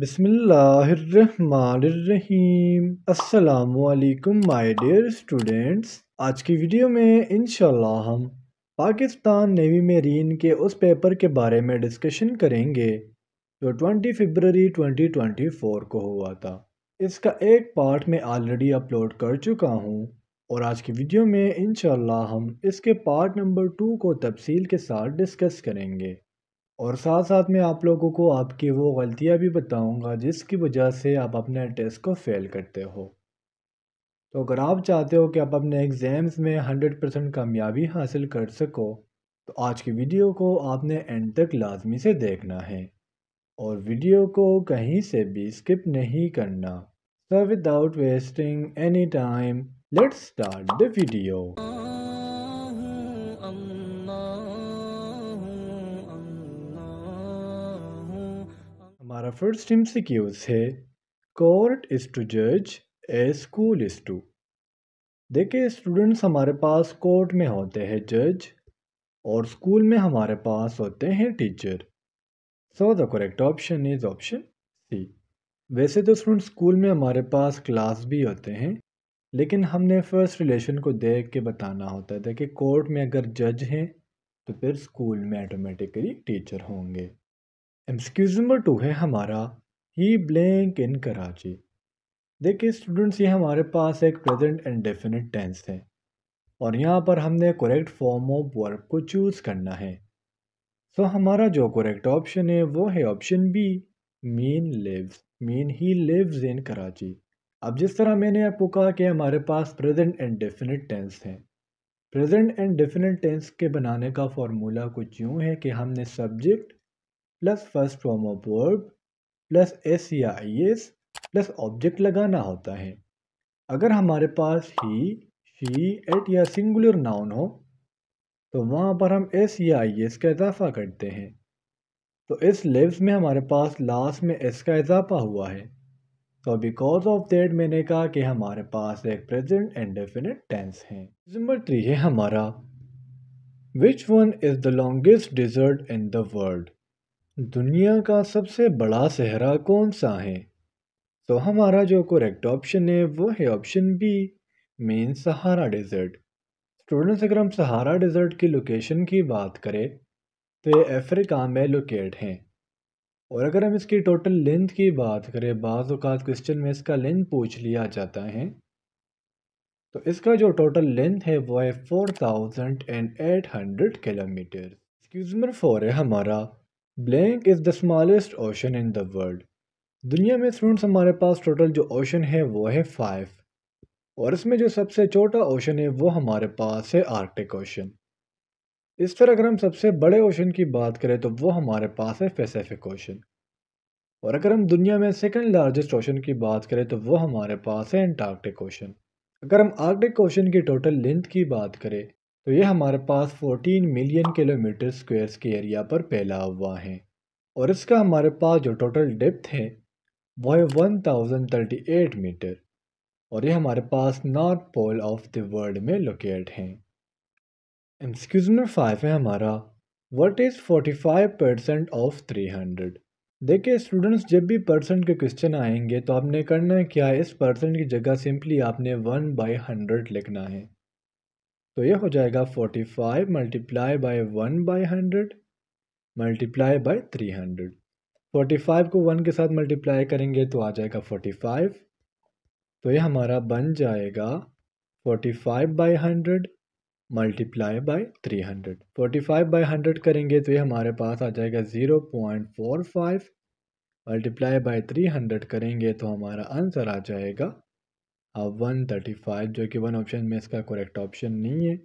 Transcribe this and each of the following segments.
बिसमीम अलैक्म my dear students आज की वीडियो में इंशाल्लाह हम पाकिस्तान नेवी मेरीन के उस पेपर के बारे में डिस्कशन करेंगे जो 20 फरवरी 2024 को हुआ था इसका एक पार्ट मैं ऑलरेडी अपलोड कर चुका हूँ और आज की वीडियो में इंशाल्लाह हम इसके पार्ट नंबर टू को तफसील के साथ डिस्कस करेंगे और साथ साथ में आप लोगों को आपकी वो गलतियाँ भी बताऊँगा जिसकी वजह से आप अपने टेस्ट को फेल करते हो तो अगर आप चाहते हो कि आप अपने एग्ज़ाम्स में हंड्रेड परसेंट कामयाबी हासिल कर सको तो आज की वीडियो को आपने एंड तक लाजमी से देखना है और वीडियो को कहीं से भी स्किप नहीं करना so without wasting any time let's start the video first first MCQs है कोर्ट इज टू जज ए स्कूल इज टू देखिए स्टूडेंट्स हमारे पास कोर्ट में होते हैं जज और स्कूल में हमारे पास होते हैं teacher so the correct option is option C वैसे तो स्टूडेंट स्कूल में हमारे पास क्लास भी होते हैं लेकिन हमने फर्स्ट रिलेशन को देख के बताना होता था कि कोर्ट में अगर जज हैं तो फिर स्कूल में ऑटोमेटिकली टीचर होंगे एमसीक्यूज नंबर टू है हमारा ही ब्लैंक इन कराची देखिए स्टूडेंट्स ये हमारे पास एक प्रेजेंट एंड डेफिनेट टेंस है और यहाँ पर हमने करेक्ट फॉर्म ऑफ वर्क को चूज़ करना है सो so, हमारा जो करेक्ट ऑप्शन है वो है option B mean lives mean he lives in Karachi अब जिस तरह मैंने आपको कहा कि हमारे पास प्रेजेंट एंड डेफिनेट टेंस है प्रेजेंट एंड डेफिनेट टेंस के बनाने का फार्मूला कुछ यूँ है कि हमने subject plus first from verb plus S या आई एस प्लस ऑब्जेक्ट लगाना होता है अगर हमारे पास ही शी एट या सिंगुलर नाउन हो तो वहाँ पर हम एस या आई एस का इजाफा करते हैं तो इस लेव्स में हमारे पास लास्ट में एस का इजाफा हुआ है तो बिकॉज ऑफ दैट मैंने कहा कि हमारे पास एक प्रेजेंट एंड डेफिनेट टेंस है नंबर थ्री है हमारा which one is the longest desert in the world दुनिया का सबसे बड़ा सहरा कौन सा है तो हमारा जो करेक्ट ऑप्शन है वो है option B mean Sahara desert students अगर हम सहारा डेजर्ट की लोकेशन की बात करें तो ये अफ्रीका में लोकेट हैं और अगर हम इसकी टोटल लेंथ की बात करें बाज़ात क्वेश्चन में इसका लेंथ पूछ लिया जाता है तो इसका जो टोटल लेंथ है वो है four thousand and eight hundred kilometre four है हमारा blank is the smallest ocean in the world दुनिया में स्टूडेंट्स हमारे पास टोटल जो ओशन है वो है फाइव और इसमें जो सबसे छोटा ओशन है वो हमारे पास है आर्कटिक ओशन इस तरह अगर हम सबसे बड़े ओशन की बात करें तो वो हमारे पास है पैसेफिक ओशन और अगर हम दुनिया में सेकंड लार्जेस्ट ओशन की बात करें तो वो हमारे पास है एंटार्कटिक ओशन अगर हम आर्कटिक ओशन की टोटल लेंथ की बात करें तो ये हमारे पास 14 मिलियन किलोमीटर स्क्वायर्स के एरिया पर फैला हुआ है और इसका हमारे पास जो टोटल डेप्थ है वह है 1038 मीटर और ये हमारे पास north pole of the world में लोकेट हैं एक्सक्यूज नंबर फाइव है हमारा व्हाट इज़ 45 परसेंट ऑफ 300 देखिए स्टूडेंट्स जब भी परसेंट के क्वेश्चन आएंगे तो आपने करना है क्या है इस परसेंट की जगह सिंपली आपने वन बाई हंड्रेड लिखना है तो ये हो जाएगा forty five multiply by one by hundred multiply by three hundred forty five को वन के साथ मल्टीप्लाई करेंगे तो आ जाएगा फोर्टी फाइव तो ये हमारा बन जाएगा forty five by hundred multiply by three hundred forty five by hundred करेंगे तो ये हमारे पास आ जाएगा zero point four five multiply by three hundred करेंगे तो हमारा आंसर आ जाएगा वन थर्टी फाइव जो कि वन ऑप्शन में इसका करेक्ट ऑप्शन नहीं है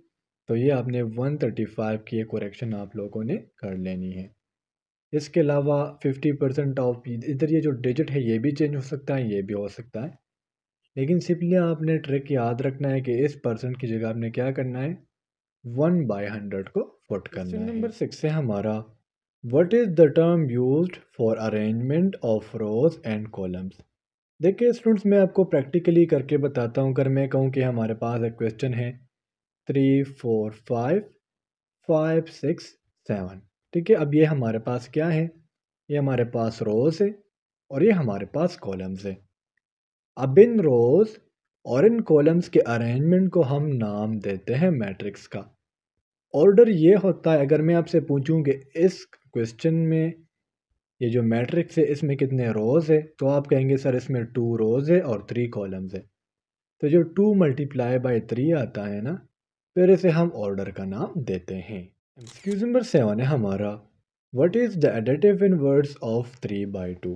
तो ये आपने वन थर्टी फाइव की करेक्शन आप लोगों ने कर लेनी है इसके अलावा फिफ्टी परसेंट ऑफ इधर ये जो डिजिट है ये भी चेंज हो सकता है ये भी हो सकता है लेकिन सिंपली आपने ट्रिक याद रखना है कि इस परसेंट की जगह आपने क्या करना है वन बाई हंड्रेड को फुट करना है नंबर सिक्स है हमारा what is the term use for arrangement of rows and columns देखिए स्टूडेंट्स मैं आपको प्रैक्टिकली करके बताता हूँ अगर मैं कहूँ कि हमारे पास एक क्वेश्चन है three four five five six seven ठीक है अब ये हमारे पास क्या है ये हमारे पास रोज़ है और ये हमारे पास कॉलम्स है अब इन रोज़ और इन कॉलम्स के अरेंजमेंट को हम नाम देते हैं मैट्रिक्स का ऑर्डर ये होता है अगर मैं आपसे पूछूं कि इस क्वेश्चन में ये जो मैट्रिक्स है इसमें कितने रोज़ है तो आप कहेंगे सर इसमें टू रोज़ है और थ्री कॉलम्स है तो जो टू मल्टीप्लाई बाई थ्री आता है ना फिर इसे हम ऑर्डर का नाम देते हैं एक्सक्यूज नंबर सेवन है हमारा what is the additive words of three by two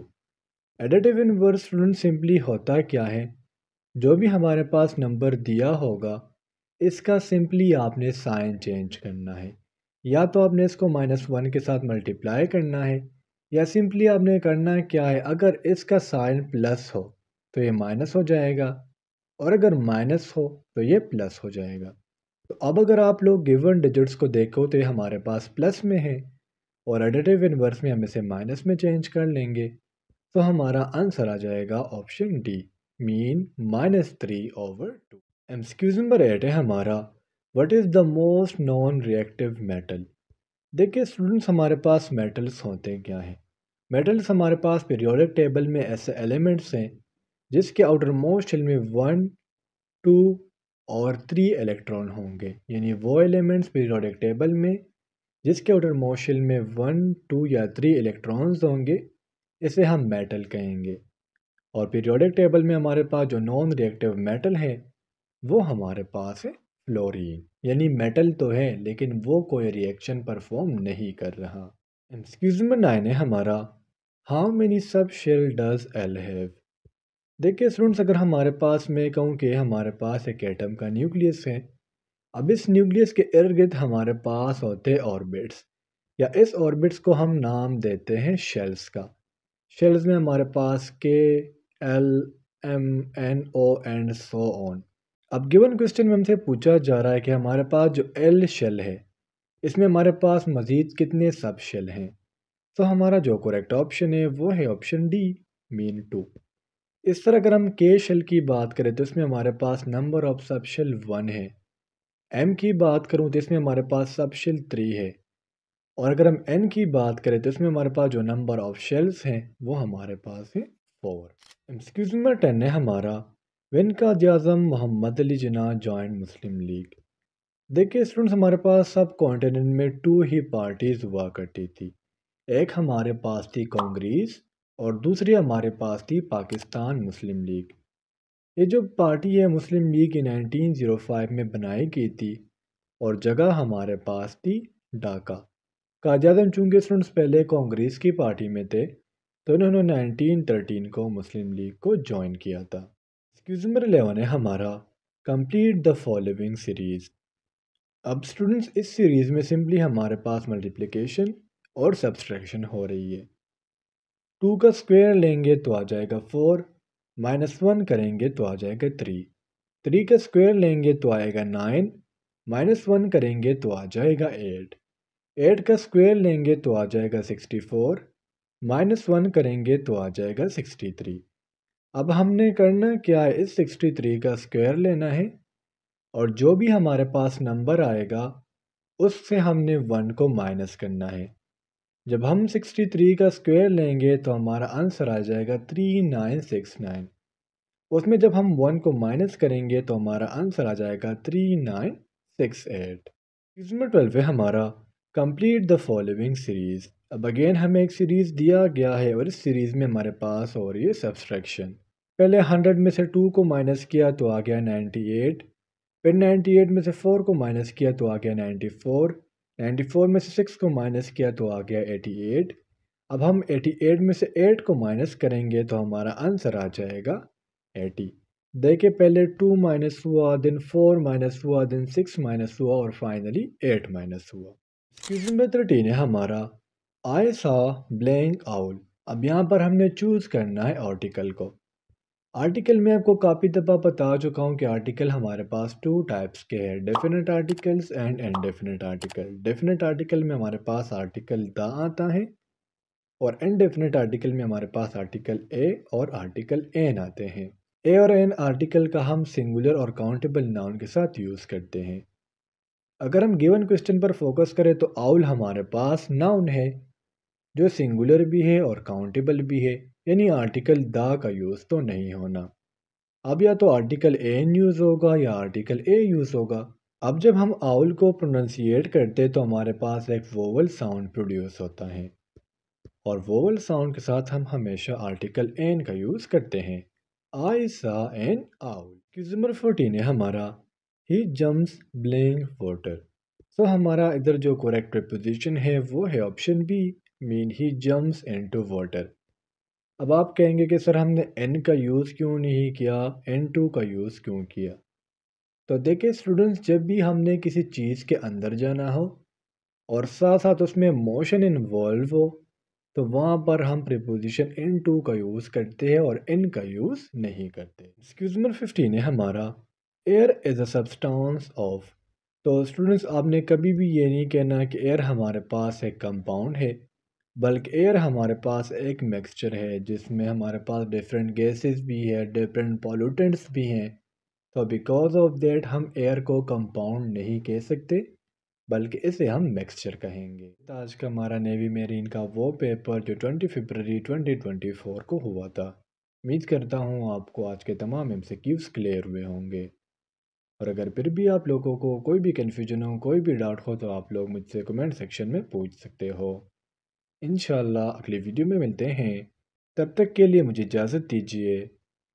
additive word student simply होता क्या है जो भी हमारे पास नंबर दिया होगा इसका सिंपली आपने साइन चेंज करना है या तो आपने इसको माइनस वन के साथ मल्टीप्लाई करना है या सिंपली आपने करना क्या है अगर इसका साइन प्लस हो तो ये माइनस हो जाएगा और अगर माइनस हो तो ये प्लस हो जाएगा तो अब अगर आप लोग गिवन डिजिट्स को देखो तो ये हमारे पास प्लस में है और एडिटिव इनवर्स में हम इसे माइनस में चेंज कर लेंगे तो हमारा आंसर आ जाएगा option D mean minus three over two MCQs number eight है हमारा what is the most non reactive metal देखिए स्टूडेंट्स हमारे पास मेटल्स होते क्या हैं मेटल्स हमारे पास पीरियोडिक टेबल में ऐसे एलिमेंट्स हैं जिसके आउटर मोस्ट शेल में वन टू और थ्री इलेक्ट्रॉन होंगे यानी वो एलिमेंट्स पीरियोडिक टेबल में जिसके आउटर मोस्ट शेल में वन टू या थ्री इलेक्ट्रॉन्स होंगे इसे हम मेटल कहेंगे और पीरियोडिक टेबल में हमारे पास जो नॉन रिएक्टिव मेटल है वो हमारे पास है फ्लोरीन यानी मेटल तो है लेकिन वो कोई रिएक्शन परफॉर्म नहीं कर रहा एक्सक्यूज में नाइन है हमारा how many sub shell does L have देखिए स्टूडेंट्स अगर हमारे पास मैं कहूँ कि हमारे पास एक एटम का न्यूक्लियस है अब इस न्यूक्लियस के इर्द गिर्द हमारे पास होते ऑर्बिट्स या इस ऑर्बिट्स को हम नाम देते हैं शेल्स का शेल्स में हमारे पास K L M N O and so on अब गिवन क्वेश्चन में हमसे पूछा जा रहा है कि हमारे पास जो एल शेल है इसमें हमारे पास मज़ीद कितने सब शेल हैं तो हमारा जो करेक्ट ऑप्शन है वो है ऑप्शन डी मीन टू इस तरह अगर हम के शेल की बात करें तो इसमें हमारे पास number of sub shell one है एम की बात करूँ तो इसमें हमारे पास सब शेल थ्री है और अगर हम एन की बात करें तो इसमें हमारे पास जो नंबर ऑफ शेल्स हैं वो हमारे पास है फोर एम्सक्यूज नंबर टेन है हमारा वन काज अजम मोहम्मद अली जना जॉइंट मुस्लिम लीग देखिए स्टूडेंट्स हमारे पास सब कॉन्टिनेंट में टू ही पार्टीज़ हुआ करती थी एक हमारे पास थी कांग्रेस और दूसरी हमारे पास थी पाकिस्तान मुस्लिम लीग ये जो पार्टी है Muslim League nineteen zero five में बनाई गई थी और जगह हमारे पास थी ढाका काजाजम चूँकि स्टूडेंट्स पहले कांग्रेस की पार्टी में थे तो इन्होंने नाइनटीन थर्टीन को मुस्लिम लीग को ज्वाइन किया था क्यूजमर नंबर एलेवन है हमारा कंप्लीट द फॉलोइंग सीरीज़ अब स्टूडेंट्स इस सीरीज़ में सिंपली हमारे पास मल्टीप्लिकेशन और सब्सट्रैक्शन हो रही है टू का स्क्वायर लेंगे तो आ जाएगा फोर माइनस वन करेंगे तो आ जाएगा थ्री थ्री का स्क्वायर लेंगे तो आएगा नाइन माइनस वन करेंगे तो आ जाएगा एट एट का स्क्वायर लेंगे तो आ जाएगा सिक्सटी फोर माइनस वन करेंगे तो आ जाएगा सिक्सटी थ्री अब हमने करना क्या है इस सिक्सटी थ्री का स्क्वायर लेना है और जो भी हमारे पास नंबर आएगा उससे हमने वन को माइनस करना है जब हम सिक्सटी थ्री का स्क्वायर लेंगे तो हमारा आंसर आ जाएगा थ्री नाइन सिक्स नाइन उसमें जब हम वन को माइनस करेंगे तो हमारा आंसर आ जाएगा थ्री नाइन सिक्स एट इसमें ट्वेल्व है हमारा कंप्लीट द फॉलोइंग सीरीज़ अब अगेन हमें एक सीरीज़ दिया गया है और इस सीरीज़ में हमारे पास हो रही है सब्सट्रैक्शन पहले हंड्रेड में से टू को माइनस किया तो आ गया नाइन्टी एट फिर नाइन्टी एट में से फ़ोर को माइनस किया तो आ गया नाइन्टी फोर नाइन्टी फोर में से सिक्स को माइनस किया तो आ गया एटी एट अब हम 88 एट में से एट को माइनस करेंगे तो हमारा आंसर आ जाएगा एटी देखिए पहले टू माइनस हुआ दिन फोर माइनस हुआ दिन सिक्स माइनस हुआ और फाइनली एट माइनस हुआ क्वेश्चन नंबर थर्टीन है हमारा आई सा ब्लैंक आउल अब यहाँ पर हमने चूज़ करना है आर्टिकल को आर्टिकल में आपको काफ़ी दफ़ा बता चुका हूँ कि आर्टिकल हमारे पास टू टाइप्स के हैं definite articles and indefinite article definite article में हमारे पास आर्टिकल द आता है और इनडेफिनेट आर्टिकल में हमारे पास आर्टिकल ए और आर्टिकल एन आते हैं ए और एन आर्टिकल का हम सिंगुलर और काउंटेबल नाउन के साथ यूज़ करते हैं अगर हम गिवन क्वेश्चन पर फोकस करें तो आउल हमारे पास नाउन है जो सिंगुलर भी है और काउंटेबल भी है यानी आर्टिकल दा का यूज़ तो नहीं होना अब या तो आर्टिकल एन यूज़ होगा या आर्टिकल ए यूज़ होगा अब जब हम आउल को प्रोनंसिएट करते तो हमारे पास एक वोवल साउंड प्रोड्यूस होता है और वोवल साउंड के साथ हम हमेशा आर्टिकल एन का यूज़ करते हैं आई सा एन आउल क्यूज फोर्टीन है हमारा ही जम्स ब्लेंग वोटर सो हमारा इधर जो करेक्ट प्रपोजिशन है वो है option B mean he jumps to water अब आप कहेंगे कि सर हमने एन का यूज़ क्यों नहीं किया एन टू का यूज़ क्यों किया तो देखिए स्टूडेंट्स जब भी हमने किसी चीज़ के अंदर जाना हो और साथ साथ उसमें मोशन इन्वॉल्व हो तो वहाँ पर हम प्रिपोजिशन इन टू का यूज़ करते हैं और इन का यूज़ नहीं करते एक्सक्यूज नंबर फिफ्टीन है हमारा air is a substance of तो स्टूडेंट्स आपने कभी भी ये नहीं कहना कि एयर हमारे पास एक कंपाउंड है बल्कि एयर हमारे पास एक मिक्सचर है जिसमें हमारे पास डिफरेंट गैसेस भी है डिफरेंट पॉल्यूटेंट्स भी हैं तो बिकॉज ऑफ दैट हम एयर को कंपाउंड नहीं कह सकते बल्कि इसे हम मिक्सचर कहेंगे तो आज का हमारा नेवी मेरीन का वो पेपर जो 20 फरवरी 2024 को हुआ था उम्मीद करता हूँ आपको आज के तमाम एम क्लियर हुए होंगे और अगर फिर भी आप लोगों को कोई भी कन्फ्यूजन हो कोई भी डाउट हो तो आप लोग मुझसे कमेंट सेक्शन में पूछ सकते हो इन अगले वीडियो में मिलते हैं तब तक के लिए मुझे इजाज़त दीजिए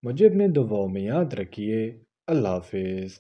मुझे अपने दुआओं में याद रखिए अल्लाह हाफिज़